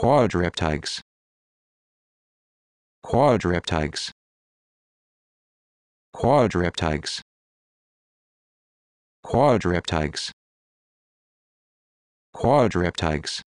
quadriptychs quadriptychs quadriptychs quadriptychs quadriptychs